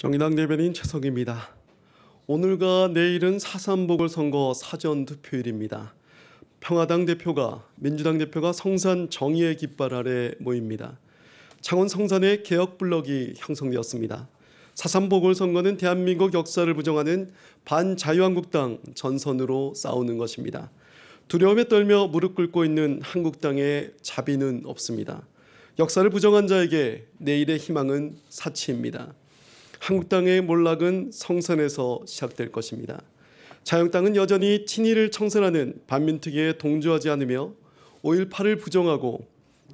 정의당 대변인 최석입니다. 오늘과 내일은 사산 보궐선거 사전 투표일입니다. 평화당 대표가 민주당 대표가 성산 정의의 깃발 아래 모입니다. 창원 성산의 개혁 블럭이 형성되었습니다. 사산 보궐선거는 대한민국 역사를 부정하는 반자유한국당 전선으로 싸우는 것입니다. 두려움에 떨며 무릎 꿇고 있는 한국당의 자비는 없습니다. 역사를 부정한 자에게 내일의 희망은 사치입니다. 한국 땅의 몰락은 성선에서 시작될 것입니다. 자영당은 여전히 친일을 청산하는 반민특위에 동조하지 않으며 5.18을 부정하고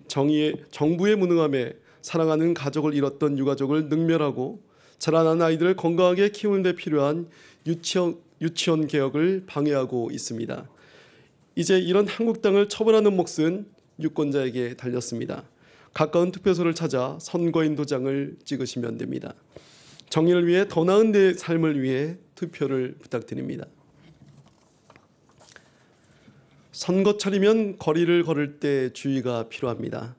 정의의, 정부의 무능함에 사랑하는 가족을 잃었던 유가족을 능멸하고 자라난 아이들을 건강하게 키우는 데 필요한 유치원, 유치원 개혁을 방해하고 있습니다. 이제 이런 한국 땅을 처벌하는 몫은 유권자에게 달렸습니다. 가까운 투표소를 찾아 선거인 도장을 찍으시면 됩니다. 정의를 위해 더 나은 내 삶을 위해 투표를 부탁드립니다. 선거철이면 거리를 걸을 때 주의가 필요합니다.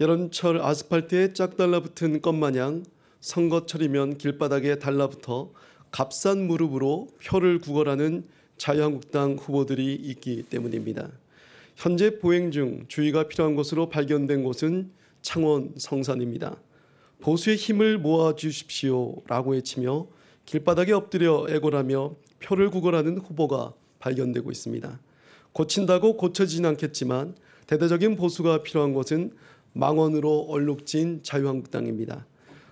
여름철 아스팔트에 짝 달라붙은 것마냥 선거철이면 길바닥에 달라붙어 값싼 무릎으로 표를 구걸하는 자유한국당 후보들이 있기 때문입니다. 현재 보행 중 주의가 필요한 것으로 발견된 곳은 창원 성산입니다. 보수의 힘을 모아 주십시오라고 외치며 길바닥에 엎드려 애걸하며 표를 구걸하는 후보가 발견되고 있습니다. 고친다고 고쳐지진 않겠지만 대대적인 보수가 필요한 것은 망언으로 얼룩진 자유한국당입니다.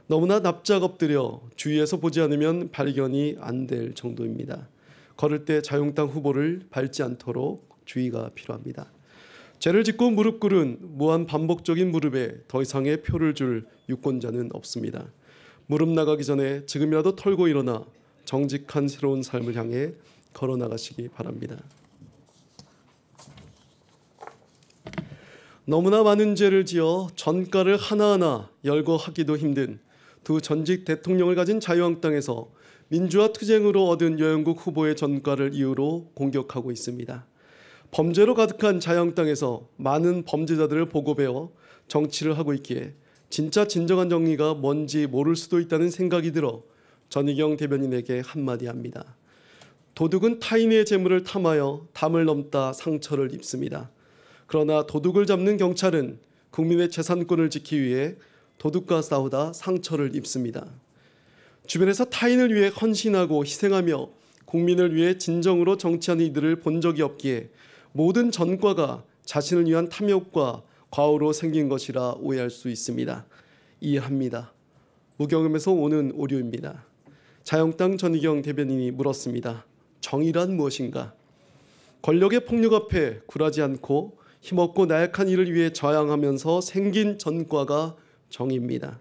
너무나 납작 엎드려 주위에서 보지 않으면 발견이 안 될 정도입니다. 걸을 때 자유한국당 후보를 밟지 않도록 주의가 필요합니다. 죄를 짓고 무릎 꿇은 무한 반복적인 무릎에 더 이상의 표를 줄 유권자는 없습니다. 무릎 나가기 전에 지금이라도 털고 일어나 정직한 새로운 삶을 향해 걸어 나가시기 바랍니다. 너무나 많은 죄를 지어 전가를 하나하나 열거하기도 힘든 두 전직 대통령을 가진 자유한국당에서 민주화 투쟁으로 얻은 여영국 후보의 전가를 이유로 공격하고 있습니다. 범죄로 가득한 자영땅에서 많은 범죄자들을 보고배워 정치를 하고 있기에 진짜 진정한 정리가 뭔지 모를 수도 있다는 생각이 들어 전희경 대변인에게 한마디 합니다. 도둑은 타인의 재물을 탐하여 담을 넘다 상처를 입습니다. 그러나 도둑을 잡는 경찰은 국민의 재산권을 지키기 위해 도둑과 싸우다 상처를 입습니다. 주변에서 타인을 위해 헌신하고 희생하며 국민을 위해 진정으로 정치하는 이들을 본 적이 없기에 모든 전과가 자신을 위한 탐욕과 과오로 생긴 것이라 오해할 수 있습니다. 이해합니다. 무경험에서 오는 오류입니다. 자영당 전희경 대변인이 물었습니다. 정의란 무엇인가? 권력의 폭력 앞에 굴하지 않고 힘없고 나약한 이를 위해 저항하면서 생긴 전과가 정의입니다.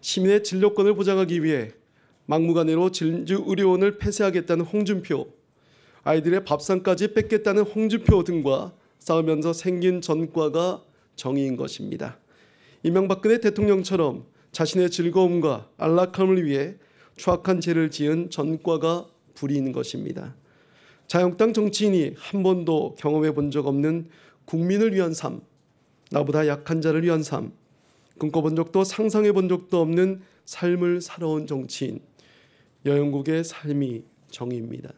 시민의 진료권을 보장하기 위해 막무가내로 진주의료원을 폐쇄하겠다는 홍준표 아이들의 밥상까지 뺏겠다는 홍준표 등과 싸우면서 생긴 전과가 정의인 것입니다. 이명박근혜 대통령처럼 자신의 즐거움과 안락함을 위해 추악한 죄를 지은 전과가 불인 것입니다. 자영당 정치인이 한 번도 경험해 본 적 없는 국민을 위한 삶, 나보다 약한 자를 위한 삶, 꿈꿔본 적도 상상해 본 적도 없는 삶을 살아온 정치인, 여영국의 삶이 정의입니다.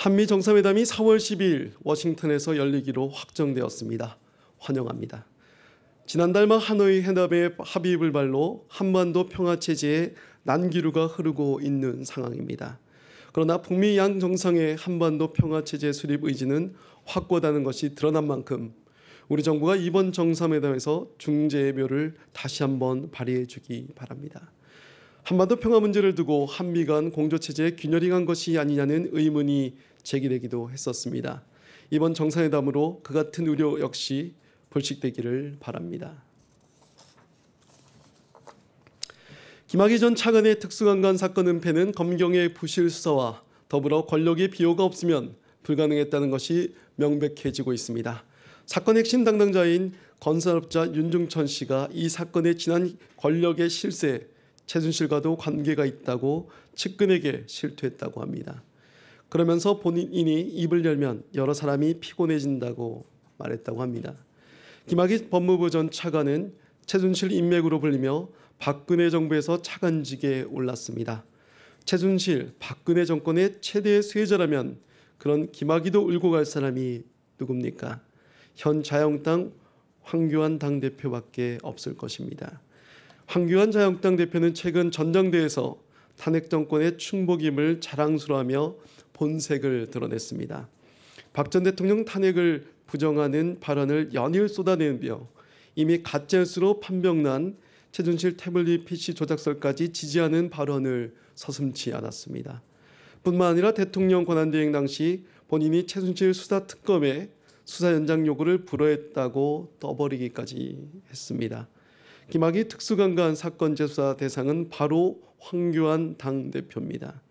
한미 정상회담이 4월 12일 워싱턴에서 열리기로 확정되었습니다. 환영합니다. 지난달 말 하노이 회담의 합의 불발로 한반도 평화 체제에 난기류가 흐르고 있는 상황입니다. 그러나 북미 양 정상의 한반도 평화 체제 수립 의지는 확고하다는 것이 드러난 만큼 우리 정부가 이번 정상회담에서 중재의 묘를 다시 한번 발휘해 주기 바랍니다. 한반도 평화 문제를 두고 한미 간 공조체제에 균열이 간 것이 아니냐는 의문이 제기되기도 했었습니다. 이번 정상회담으로 그 같은 우려 역시 불식되기를 바랍니다. 김학의 전 차관의 특수강간 사건 은폐는 검경의 부실 수사와 더불어 권력의 비호가 없으면 불가능했다는 것이 명백해지고 있습니다. 사건 핵심 당당자인 건설업자 윤중천 씨가 이 사건의 지난 권력의 실세 최순실과도 관계가 있다고 측근에게 실토했다고 합니다. 그러면서 본인이 입을 열면 여러 사람이 피곤해진다고 말했다고 합니다. 김학의 법무부 전 차관은 최순실 인맥으로 불리며 박근혜 정부에서 차관직에 올랐습니다. 최순실, 박근혜 정권의 최대 수혜자라면 그런 김학의도 울고 갈 사람이 누굽니까? 현 자영당 황교안 당대표밖에 없을 것입니다. 황교안 자유한국당 대표는 최근 전당대에서 탄핵 정권의 충복임을 자랑스러워하며 본색을 드러냈습니다. 박 전 대통령 탄핵을 부정하는 발언을 연일 쏟아내는 이미 가짜뉴스로 판명난 최준실 태블릿 PC 조작설까지 지지하는 발언을 서슴지 않았습니다. 뿐만 아니라 대통령 권한대행 당시 본인이 최순실 수사 특검에 수사 연장 요구를 불허했다고 떠버리기까지 했습니다. 김학의 특수강간 사건 재수사 대상은 바로 황교안 당 대표입니다.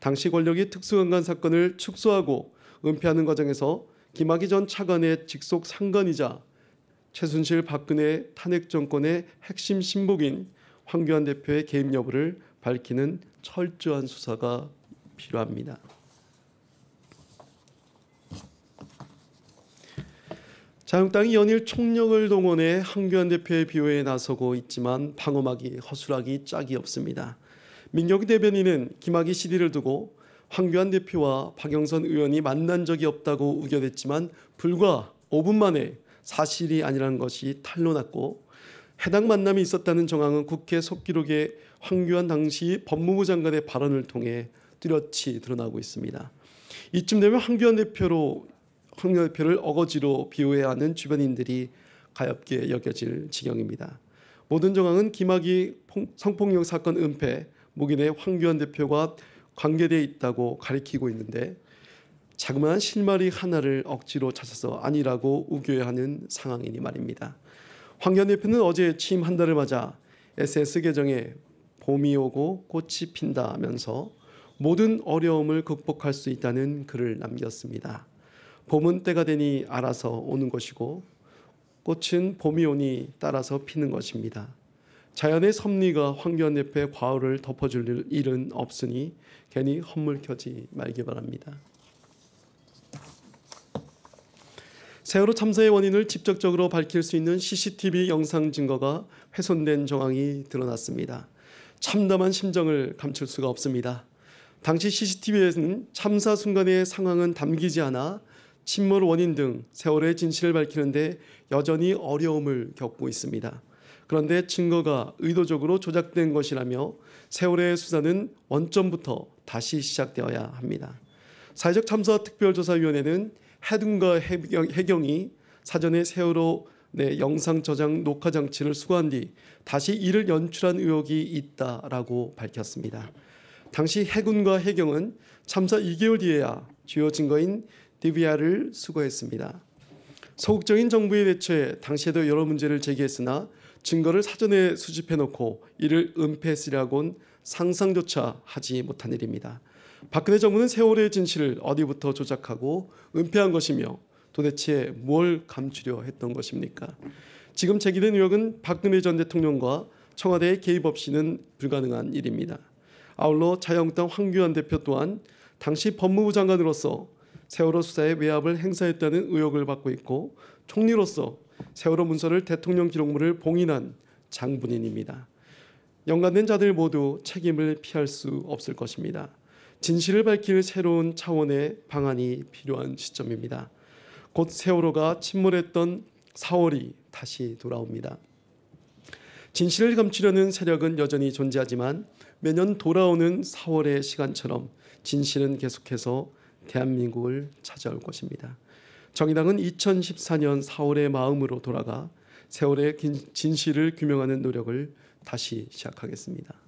당시 권력이 특수강간 사건을 축소하고 은폐하는 과정에서 김학의 전 차관의 직속 상관이자 최순실 박근혜 탄핵 정권의 핵심 신복인 황교안 대표의 개입 여부를 밝히는 철저한 수사가 필요합니다. 자유한국당이 연일 총력을 동원해 황교안 대표의 비호에 나서고 있지만 방어막이 허술하기 짝이 없습니다. 민경기 대변인은 김학의 CD를 두고 황교안 대표와 박영선 의원이 만난 적이 없다고 우겨댔지만 불과 5분 만에 사실이 아니라는 것이 탄로났고 해당 만남이 있었다는 정황은 국회 속기록에 황교안 당시 법무부 장관의 발언을 통해 뚜렷이 드러나고 있습니다. 이쯤 되면 황교안 대표로 홍열표를 어거지로 비유해하는 주변인들이 가엽게 여겨질 지경입니다. 모든 정황은 김학이 성폭력 사건 은폐 목인의 황교안 대표와 관계돼 있다고 가리키고 있는데 자그마한 실마리 하나를 억지로 찾아서 아니라고 우겨하는 상황이니 말입니다. 황교안 대표는 어제 취임 한 달을 맞아 SS 계정에 봄이 오고 꽃이 핀다면서 모든 어려움을 극복할 수 있다는 글을 남겼습니다. 봄은 때가 되니 알아서 오는 것이고 꽃은 봄이 오니 따라서 피는 것입니다. 자연의 섭리가 환경 옆에 과오를 덮어줄 일은 없으니 괜히 헛물켜지 말기 바랍니다. 세월호 참사의 원인을 직접적으로 밝힐 수 있는 CCTV 영상 증거가 훼손된 정황이 드러났습니다. 참담한 심정을 감출 수가 없습니다. 당시 CCTV에는 참사 순간의 상황은 담기지 않아 침몰 원인 등 세월의 진실을 밝히는데 여전히 어려움을 겪고 있습니다. 그런데 증거가 의도적으로 조작된 것이라며 세월의 수사는 원점부터 다시 시작되어야 합니다. 사회적 참사 특별조사위원회는 해둔과 해경, 이 사전에 세월호 네, 영상 저장 녹화 장치를 수거한 뒤 다시 이를 연출한 의혹이 있다라고 밝혔습니다. 당시 해군과 해경은 참사 2개월 뒤에야 주요 증거인 디비아를 수거했습니다. 소극적인 정부의 대처에 당시에도 여러 문제를 제기했으나 증거를 사전에 수집해놓고 이를 은폐했으리곤 상상조차 하지 못한 일입니다. 박근혜 정부는 세월의 진실을 어디부터 조작하고 은폐한 것이며 도대체 뭘 감추려 했던 것입니까? 지금 제기된 의혹은 박근혜 전 대통령과 청와대의 개입 없이는 불가능한 일입니다. 아울러 자영당 황교안 대표 또한 당시 법무부 장관으로서 세월호 수사에 외압을 행사했다는 의혹을 받고 있고 총리로서 세월호 문서를 대통령 기록물을 봉인한 장본인입니다. 연관된 자들 모두 책임을 피할 수 없을 것입니다. 진실을 밝힐 새로운 차원의 방안이 필요한 시점입니다. 곧 세월호가 침몰했던 4월이 다시 돌아옵니다. 진실을 감추려는 세력은 여전히 존재하지만 매년 돌아오는 4월의 시간처럼 진실은 계속해서 대한민국을 찾아올 것입니다. 정의당은 2014년 4월의 마음으로 돌아가 세월의 진실을 규명하는 노력을 다시 시작하겠습니다.